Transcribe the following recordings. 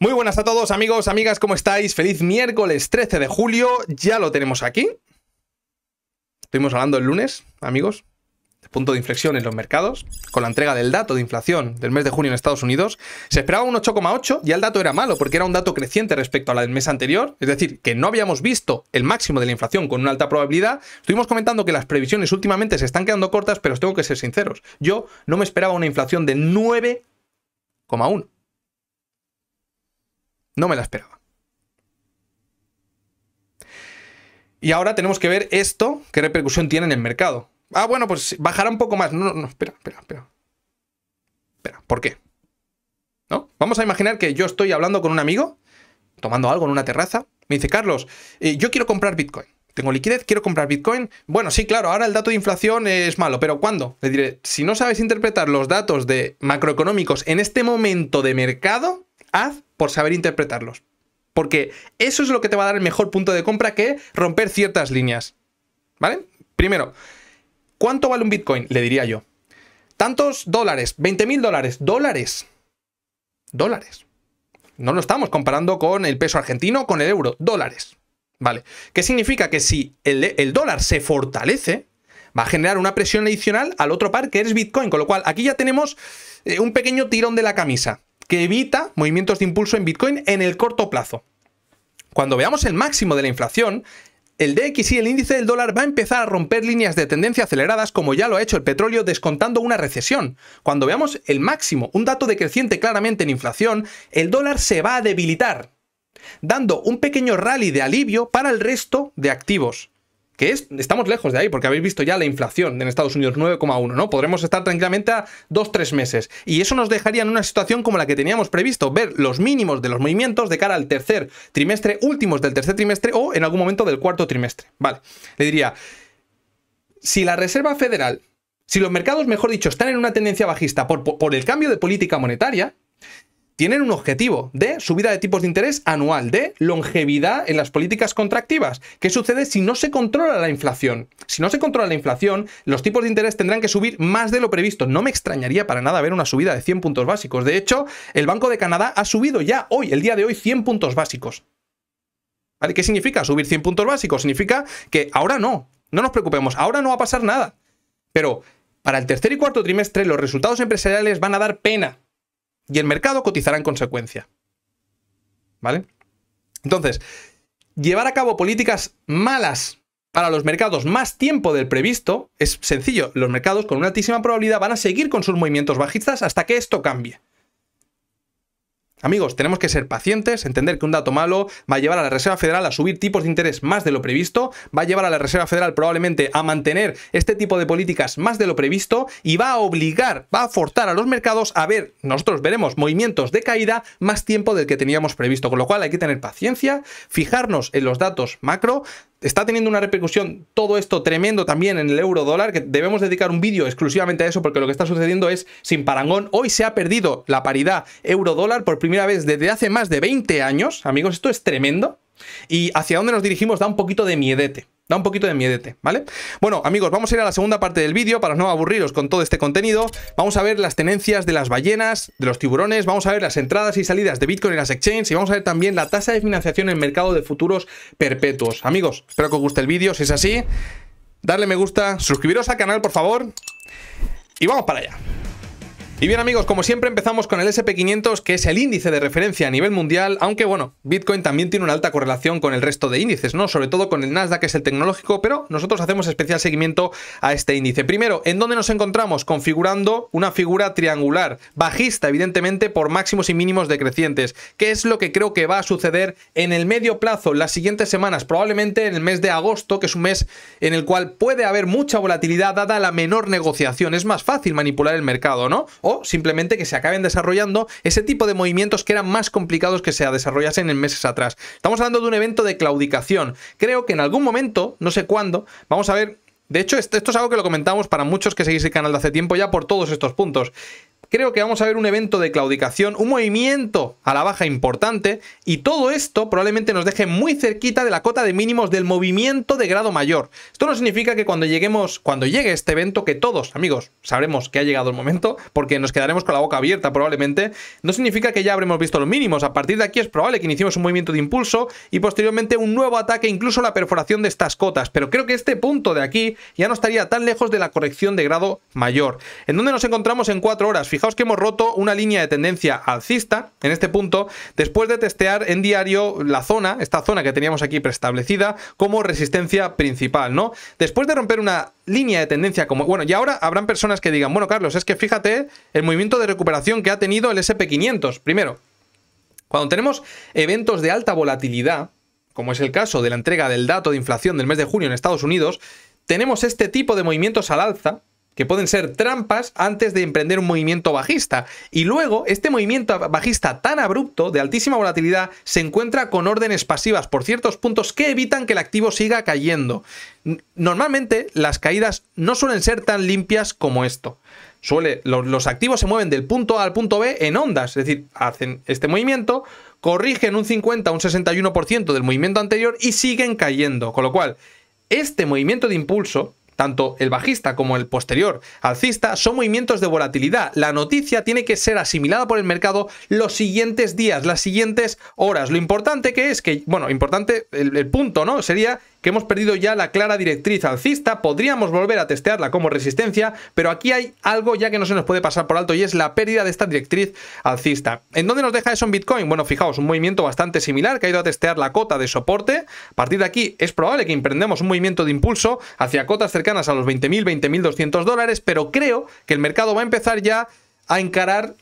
Muy buenas a todos, amigos, amigas, ¿cómo estáis? Feliz miércoles 13 de julio, ya lo tenemos aquí. Estuvimos hablando el lunes, amigos, de punto de inflexión en los mercados, con la entrega del dato de inflación del mes de junio en Estados Unidos. Se esperaba un 8,8 y el dato era malo porque era un dato creciente respecto a la del mes anterior, es decir, que no habíamos visto el máximo de la inflación con una alta probabilidad. Estuvimos comentando que las previsiones últimamente se están quedando cortas, pero os tengo que ser sinceros. Yo no me esperaba una inflación de 9,1 no me la esperaba. Y ahora tenemos que ver esto, qué repercusión tiene en el mercado. Ah, bueno, pues bajará un poco más. No, no, no, espera, espera, espera. Espera, ¿por qué? ¿No? Vamos a imaginar que yo estoy hablando con un amigo, tomando algo en una terraza. Me dice, Carlos, eh, yo quiero comprar Bitcoin. Tengo liquidez, quiero comprar Bitcoin. Bueno, sí, claro, ahora el dato de inflación es malo, pero ¿cuándo? Le diré, si no sabes interpretar los datos de macroeconómicos en este momento de mercado, haz por saber interpretarlos. Porque eso es lo que te va a dar el mejor punto de compra que romper ciertas líneas. ¿Vale? Primero, ¿cuánto vale un Bitcoin? Le diría yo. Tantos dólares, 20 mil dólares, dólares. Dólares. No lo estamos comparando con el peso argentino, con el euro, dólares. ¿Vale? ¿Qué significa? Que si el, dólar se fortalece, va a generar una presión adicional al otro par que es Bitcoin. Con lo cual, aquí ya tenemos eh, un pequeño tirón de la camisa que evita movimientos de impulso en Bitcoin en el corto plazo. Cuando veamos el máximo de la inflación, el y el índice del dólar, va a empezar a romper líneas de tendencia aceleradas como ya lo ha hecho el petróleo descontando una recesión. Cuando veamos el máximo, un dato decreciente claramente en inflación, el dólar se va a debilitar, dando un pequeño rally de alivio para el resto de activos que estamos lejos de ahí, porque habéis visto ya la inflación en Estados Unidos, 9,1, ¿no? Podremos estar tranquilamente a 2-3 meses. Y eso nos dejaría en una situación como la que teníamos previsto, ver los mínimos de los movimientos de cara al tercer trimestre, últimos del tercer trimestre o en algún momento del cuarto trimestre. Vale, le diría, si la Reserva Federal, si los mercados, mejor dicho, están en una tendencia bajista por el cambio de política monetaria, tienen un objetivo de subida de tipos de interés anual, de longevidad en las políticas contractivas. ¿Qué sucede si no se controla la inflación? Si no se controla la inflación, los tipos de interés tendrán que subir más de lo previsto. No me extrañaría para nada ver una subida de 100 puntos básicos. De hecho, el Banco de Canadá ha subido ya hoy, el día de hoy, 100 puntos básicos. ¿Qué significa subir 100 puntos básicos? Significa que ahora no, no nos preocupemos, ahora no va a pasar nada. Pero para el tercer y cuarto trimestre los resultados empresariales van a dar pena y el mercado cotizará en consecuencia. ¿Vale? Entonces, llevar a cabo políticas malas para los mercados más tiempo del previsto es sencillo. Los mercados con una altísima probabilidad van a seguir con sus movimientos bajistas hasta que esto cambie. Amigos, tenemos que ser pacientes, entender que un dato malo va a llevar a la Reserva Federal a subir tipos de interés más de lo previsto, va a llevar a la Reserva Federal probablemente a mantener este tipo de políticas más de lo previsto y va a obligar, va a forzar a los mercados a ver, nosotros veremos movimientos de caída más tiempo del que teníamos previsto, con lo cual hay que tener paciencia, fijarnos en los datos macro, está teniendo una repercusión todo esto tremendo también en el euro dólar, que debemos dedicar un vídeo exclusivamente a eso porque lo que está sucediendo es sin parangón. Hoy se ha perdido la paridad euro dólar por primera vez desde hace más de 20 años. Amigos, esto es tremendo. Y hacia dónde nos dirigimos da un poquito de miedete. Da un poquito de miedete, ¿vale? Bueno, amigos, vamos a ir a la segunda parte del vídeo para no aburriros con todo este contenido. Vamos a ver las tenencias de las ballenas, de los tiburones, vamos a ver las entradas y salidas de Bitcoin en las exchanges y vamos a ver también la tasa de financiación en el mercado de futuros perpetuos. Amigos, espero que os guste el vídeo. Si es así, darle me gusta, suscribiros al canal, por favor. Y vamos para allá. Y bien amigos, como siempre empezamos con el SP500 que es el índice de referencia a nivel mundial, aunque bueno, Bitcoin también tiene una alta correlación con el resto de índices, ¿no? Sobre todo con el Nasdaq que es el tecnológico, pero nosotros hacemos especial seguimiento a este índice. Primero, ¿en dónde nos encontramos? Configurando una figura triangular, bajista evidentemente por máximos y mínimos decrecientes, que es lo que creo que va a suceder en el medio plazo, las siguientes semanas, probablemente en el mes de agosto, que es un mes en el cual puede haber mucha volatilidad dada la menor negociación, es más fácil manipular el mercado, ¿no? o simplemente que se acaben desarrollando ese tipo de movimientos que eran más complicados que se desarrollasen en meses atrás. Estamos hablando de un evento de claudicación. Creo que en algún momento, no sé cuándo, vamos a ver de hecho, esto, es algo que lo comentamos para muchos que seguís el canal de hace tiempo ya por todos estos puntos creo que vamos a ver un evento de claudicación, un movimiento a la baja importante y todo esto probablemente nos deje muy cerquita de la cota de mínimos del movimiento de grado mayor. Esto no significa que cuando lleguemos, cuando llegue este evento, que todos, amigos, sabremos que ha llegado el momento, porque nos quedaremos con la boca abierta probablemente, no significa que ya habremos visto los mínimos. A partir de aquí es probable que iniciemos un movimiento de impulso y posteriormente un nuevo ataque, incluso la perforación de estas cotas, pero creo que este punto de aquí ya no estaría tan lejos de la corrección de grado mayor. ¿En donde nos encontramos en cuatro horas? Fijaos que hemos roto una línea de tendencia alcista en este punto, después de testear en diario la zona, esta zona que teníamos aquí preestablecida, como resistencia principal, ¿no? Después de romper una línea de tendencia como... Bueno, y ahora habrán personas que digan, bueno, Carlos, es que fíjate el movimiento de recuperación que ha tenido el SP500. Primero, cuando tenemos eventos de alta volatilidad, como es el caso de la entrega del dato de inflación del mes de junio en Estados Unidos, tenemos este tipo de movimientos al alza, que pueden ser trampas antes de emprender un movimiento bajista. Y luego, este movimiento bajista tan abrupto, de altísima volatilidad, se encuentra con órdenes pasivas por ciertos puntos que evitan que el activo siga cayendo. Normalmente, las caídas no suelen ser tan limpias como esto. Suele, los, activos se mueven del punto A al punto B en ondas, es decir, hacen este movimiento, corrigen un 50, un 61% del movimiento anterior y siguen cayendo. Con lo cual, este movimiento de impulso tanto el bajista como el posterior alcista, son movimientos de volatilidad. La noticia tiene que ser asimilada por el mercado los siguientes días, las siguientes horas. Lo importante que es que, bueno, importante el, el punto, ¿no? Sería que hemos perdido ya la clara directriz alcista, podríamos volver a testearla como resistencia, pero aquí hay algo ya que no se nos puede pasar por alto y es la pérdida de esta directriz alcista. ¿En dónde nos deja eso en Bitcoin? Bueno, fijaos, un movimiento bastante similar que ha ido a testear la cota de soporte. A partir de aquí es probable que emprendamos un movimiento de impulso hacia cotas cercanas a los 20.000, 20.200 dólares, pero creo que el mercado va a empezar ya a encarar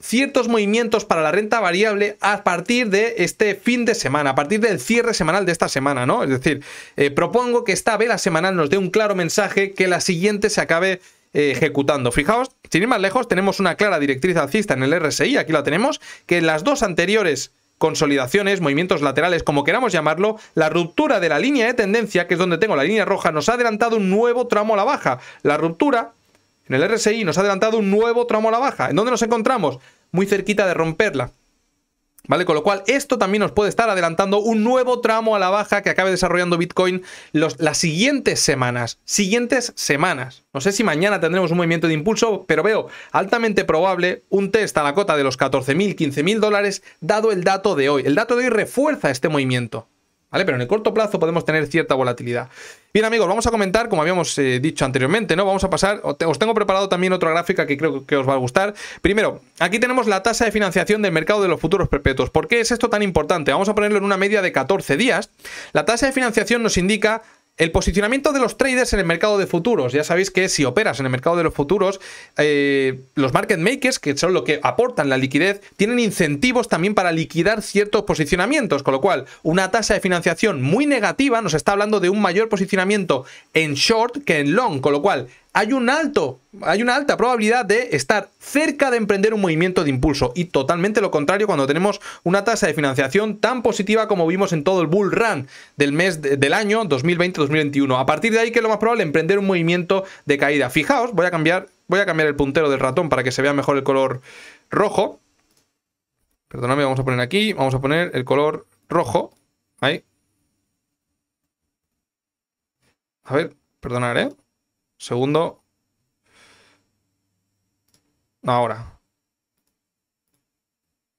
ciertos movimientos para la renta variable a partir de este fin de semana, a partir del cierre semanal de esta semana, ¿no? Es decir, eh, propongo que esta vela semanal nos dé un claro mensaje que la siguiente se acabe eh, ejecutando. Fijaos, sin ir más lejos, tenemos una clara directriz alcista en el RSI, aquí la tenemos, que en las dos anteriores consolidaciones, movimientos laterales, como queramos llamarlo, la ruptura de la línea de tendencia, que es donde tengo la línea roja, nos ha adelantado un nuevo tramo a la baja. La ruptura en el RSI nos ha adelantado un nuevo tramo a la baja. ¿En dónde nos encontramos? Muy cerquita de romperla. ¿Vale? Con lo cual, esto también nos puede estar adelantando un nuevo tramo a la baja que acabe desarrollando Bitcoin las siguientes semanas. Siguientes semanas. No sé si mañana tendremos un movimiento de impulso, pero veo altamente probable un test a la cota de los 14.000, 15.000 dólares, dado el dato de hoy. El dato de hoy refuerza este movimiento. ¿Vale? Pero en el corto plazo podemos tener cierta volatilidad. Bien, amigos, vamos a comentar, como habíamos eh, dicho anteriormente, ¿no? Vamos a pasar, os tengo preparado también otra gráfica que creo que os va a gustar. Primero, aquí tenemos la tasa de financiación del mercado de los futuros perpetuos. ¿Por qué es esto tan importante? Vamos a ponerlo en una media de 14 días. La tasa de financiación nos indica el posicionamiento de los traders en el mercado de futuros. Ya sabéis que si operas en el mercado de los futuros, eh, los market makers, que son los que aportan la liquidez, tienen incentivos también para liquidar ciertos posicionamientos, con lo cual una tasa de financiación muy negativa nos está hablando de un mayor posicionamiento en short que en long, con lo cual hay un alto, hay una alta probabilidad de estar cerca de emprender un movimiento de impulso y totalmente lo contrario cuando tenemos una tasa de financiación tan positiva como vimos en todo el bull run del mes del año 2020-2021. A partir de ahí que es lo más probable emprender un movimiento de caída. Fijaos, voy a cambiar, voy a cambiar el puntero del ratón para que se vea mejor el color rojo. Perdóname, vamos a poner aquí, vamos a poner el color rojo. Ahí. A ver, perdonad, ¿eh? Segundo. Ahora.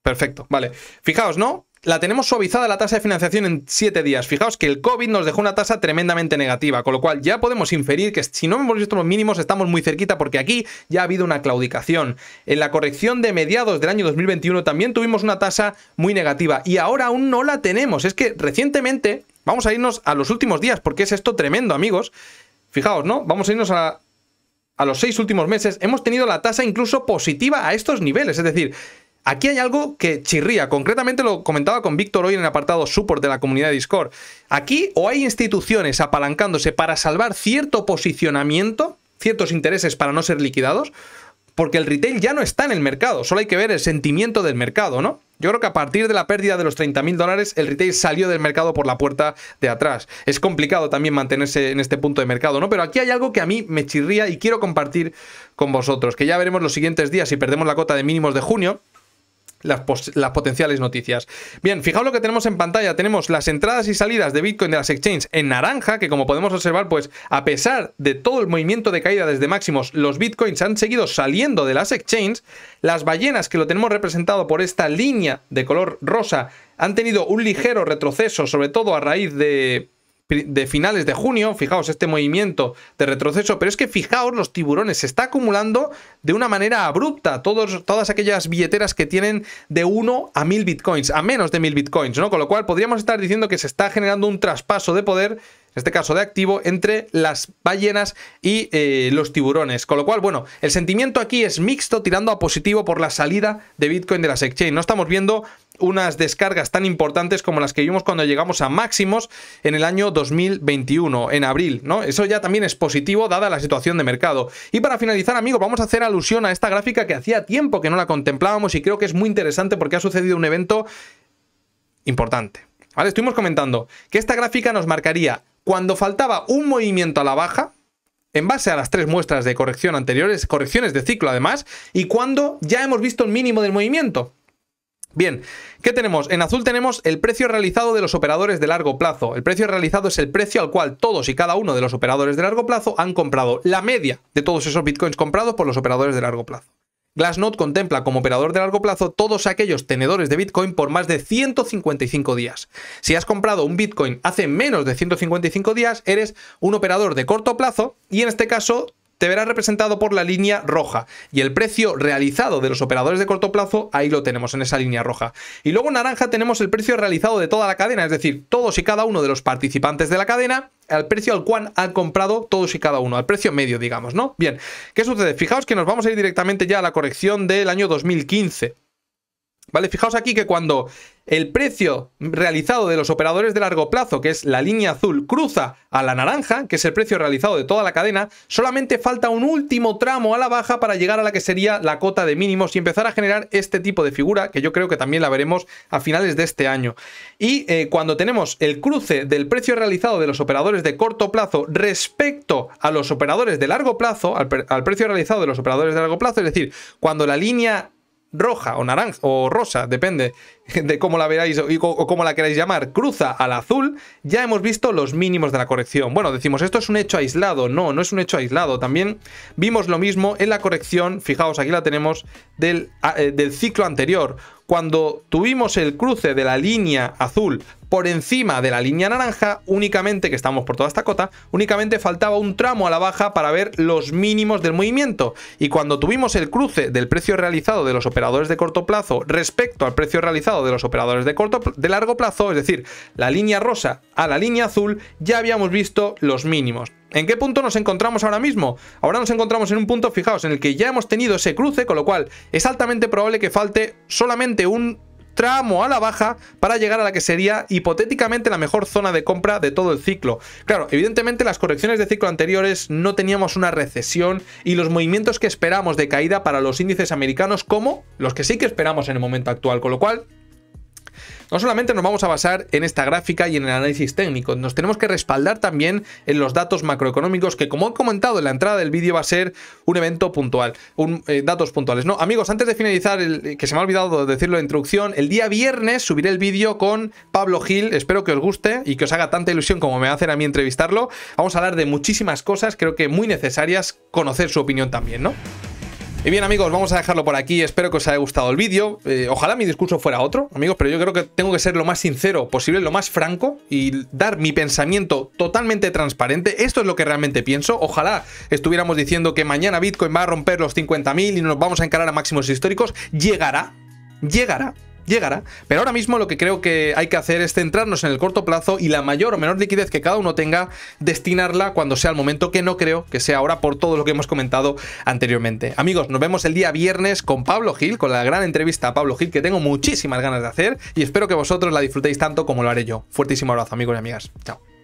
Perfecto, vale. Fijaos, ¿no? La tenemos suavizada la tasa de financiación en 7 días. Fijaos que el COVID nos dejó una tasa tremendamente negativa, con lo cual ya podemos inferir que si no hemos visto los mínimos estamos muy cerquita porque aquí ya ha habido una claudicación. En la corrección de mediados del año 2021 también tuvimos una tasa muy negativa y ahora aún no la tenemos. Es que recientemente, vamos a irnos a los últimos días porque es esto tremendo amigos, Fijaos, ¿no? Vamos a irnos a, a los seis últimos meses. Hemos tenido la tasa incluso positiva a estos niveles. Es decir, Aquí hay algo que chirría, concretamente lo comentaba con Víctor hoy en el apartado support de la comunidad de Discord. Aquí o hay instituciones apalancándose para salvar cierto posicionamiento, ciertos intereses para no ser liquidados, porque el retail ya no está en el mercado, solo hay que ver el sentimiento del mercado, ¿no? Yo creo que a partir de la pérdida de los 30.000 dólares, el retail salió del mercado por la puerta de atrás. Es complicado también mantenerse en este punto de mercado, ¿no? Pero aquí hay algo que a mí me chirría y quiero compartir con vosotros, que ya veremos los siguientes días si perdemos la cota de mínimos de junio, las, potenciales noticias. Bien, fijaos lo que tenemos en pantalla. Tenemos las entradas y salidas de Bitcoin de las exchanges en naranja, que como podemos observar, pues a pesar de todo el movimiento de caída desde máximos, los Bitcoins han seguido saliendo de las exchanges. Las ballenas, que lo tenemos representado por esta línea de color rosa, han tenido un ligero retroceso, sobre todo a raíz de de finales de junio, fijaos este movimiento de retroceso, pero es que fijaos los tiburones, se está acumulando de una manera abrupta todos, todas aquellas billeteras que tienen de 1 a 1000 bitcoins, a menos de 1000 bitcoins, ¿no? Con lo cual podríamos estar diciendo que se está generando un traspaso de poder, en este caso de activo, entre las ballenas y eh, los tiburones. Con lo cual, bueno, el sentimiento aquí es mixto, tirando a positivo por la salida de bitcoin de las exchange. No estamos viendo unas descargas tan importantes como las que vimos cuando llegamos a máximos en el año 2021, en abril, ¿no? Eso ya también es positivo dada la situación de mercado. Y para finalizar, amigos, vamos a hacer alusión a esta gráfica que hacía tiempo que no la contemplábamos y creo que es muy interesante porque ha sucedido un evento importante. ¿Vale? Estuvimos comentando que esta gráfica nos marcaría cuando faltaba un movimiento a la baja, en base a las tres muestras de corrección anteriores, correcciones de ciclo además, y cuando ya hemos visto el mínimo del movimiento. Bien, ¿qué tenemos? En azul tenemos el precio realizado de los operadores de largo plazo. El precio realizado es el precio al cual todos y cada uno de los operadores de largo plazo han comprado, la media de todos esos bitcoins comprados por los operadores de largo plazo. Glassnode contempla como operador de largo plazo todos aquellos tenedores de Bitcoin por más de 155 días. Si has comprado un Bitcoin hace menos de 155 días, eres un operador de corto plazo y en este caso te verás representado por la línea roja y el precio realizado de los operadores de corto plazo, ahí lo tenemos en esa línea roja. Y luego en naranja tenemos el precio realizado de toda la cadena, es decir, todos y cada uno de los participantes de la cadena al precio al cual han comprado todos y cada uno, al precio medio, digamos, ¿no? Bien, ¿qué sucede? Fijaos que nos vamos a ir directamente ya a la corrección del año 2015. ¿Vale? Fijaos aquí que cuando el precio realizado de los operadores de largo plazo, que es la línea azul, cruza a la naranja, que es el precio realizado de toda la cadena, solamente falta un último tramo a la baja para llegar a la que sería la cota de mínimos y empezar a generar este tipo de figura, que yo creo que también la veremos a finales de este año. Y eh, cuando tenemos el cruce del precio realizado de los operadores de corto plazo respecto a los operadores de largo plazo, al precio realizado de los operadores de largo plazo, es decir, cuando la línea roja o naranja o rosa, depende de cómo la veráis o, cómo la queráis llamar, cruza al azul, ya hemos visto los mínimos de la corrección. Bueno, decimos, esto es un hecho aislado. No, no es un hecho aislado. También vimos lo mismo en la corrección, fijaos, aquí la tenemos, del, ah, eh, del ciclo anterior. Cuando tuvimos el cruce de la línea azul por encima de la línea naranja, únicamente, que estamos por toda esta cota, únicamente faltaba un tramo a la baja para ver los mínimos del movimiento. Y cuando tuvimos el cruce del precio realizado de los operadores de corto plazo respecto al precio realizado de los operadores de, corto, de largo plazo, es decir, la línea rosa a la línea azul, ya habíamos visto los mínimos. ¿En qué punto nos encontramos ahora mismo? Ahora nos encontramos en un punto, fijaos, en el que ya hemos tenido ese cruce, con lo cual es altamente probable que falte solamente un tramo a la baja para llegar a la que sería hipotéticamente la mejor zona de compra de todo el ciclo. Claro, evidentemente las correcciones de ciclo anteriores no teníamos una recesión y los movimientos que esperamos de caída para los índices americanos como los que sí que esperamos en el momento actual, con lo cual no solamente nos vamos a basar en esta gráfica y en el análisis técnico, nos tenemos que respaldar también en los datos macroeconómicos que como he comentado en la entrada del vídeo va a ser un evento puntual, eh, datos puntuales. No, amigos, antes de finalizar, el, eh, que se me ha olvidado decirlo en introducción, el día viernes subiré el vídeo con Pablo Gil, espero que os guste y que os haga tanta ilusión como me hacen a mí entrevistarlo. Vamos a hablar de muchísimas cosas, creo que muy necesarias conocer su opinión también, ¿no? Y bien amigos, vamos a dejarlo por aquí, espero que os haya gustado el vídeo, eh, ojalá mi discurso fuera otro, amigos, pero yo creo que tengo que ser lo más sincero posible, lo más franco y dar mi pensamiento totalmente transparente, esto es lo que realmente pienso, ojalá estuviéramos diciendo que mañana Bitcoin va a romper los 50.000 y nos vamos a encarar a máximos históricos, llegará, llegará, llegará. Pero ahora mismo lo que creo que hay que hacer es centrarnos en el corto plazo y la mayor o menor liquidez que cada uno tenga, destinarla cuando sea el momento, que no creo que sea ahora por todo lo que hemos comentado anteriormente. Amigos, nos vemos el día viernes con Pablo Gil, con la gran entrevista a Pablo Gil que tengo muchísimas ganas de hacer y espero que vosotros la disfrutéis tanto como lo haré yo. Fuertísimo abrazo, amigos y amigas. Chao.